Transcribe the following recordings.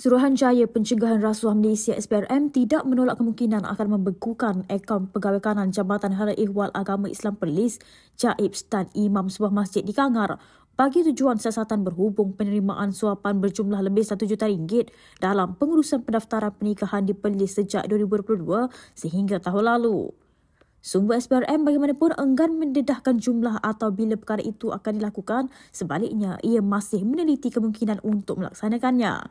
Suruhanjaya Pencegahan Rasuah Malaysia SPRM tidak menolak kemungkinan akan membekukan akaun pegawai kanan Jabatan Hara Ihwal Agama Islam Perlis, Jaib Stan Imam sebuah masjid di Kangar bagi tujuan siasatan berhubung penerimaan suapan berjumlah lebih RM1 juta ringgit dalam pengurusan pendaftaran pernikahan di Perlis sejak 2022 sehingga tahun lalu. Sumber SPRM bagaimanapun enggan mendedahkan jumlah atau bila perkara itu akan dilakukan, sebaliknya ia masih meneliti kemungkinan untuk melaksanakannya.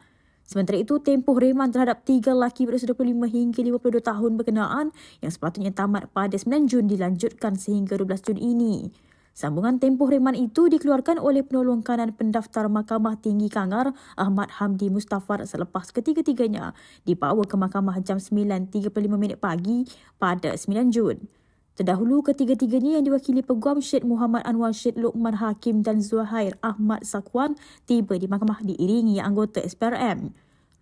Sementara itu, tempoh rehman terhadap tiga lelaki berusia 25 hingga 52 tahun berkenaan yang sepatutnya tamat pada 9 Jun dilanjutkan sehingga 12 Jun ini. Sambungan tempoh rehman itu dikeluarkan oleh penolong kanan pendaftar Mahkamah Tinggi Kangar Ahmad Hamdi Mustafar selepas ketiga-tiganya dibawa ke mahkamah jam 9.35 pagi pada 9 Jun. Terdahulu ketiga-tiganya yang diwakili peguam Syed Muhammad Anwar Syed Luqman Hakim dan Zuhair Ahmad Sakwan tiba di mahkamah diiringi anggota SPRM.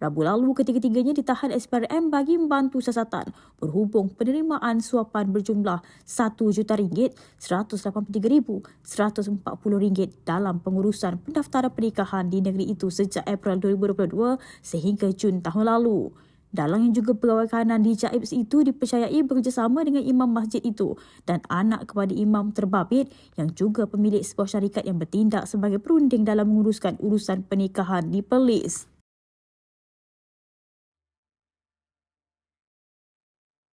Rabu lalu ketiga-tiganya ditahan SPRM bagi membantu siasatan berhubung penerimaan suapan berjumlah RM1 juta RM183,140 dalam pengurusan pendaftaran pernikahan di negeri itu sejak April 2022 sehingga Jun tahun lalu. Dalang yang juga pegawai kanan Hijaib itu dipercayai bekerjasama dengan imam masjid itu dan anak kepada imam terbabit yang juga pemilik sebuah syarikat yang bertindak sebagai perunding dalam menguruskan urusan pernikahan di Perlis.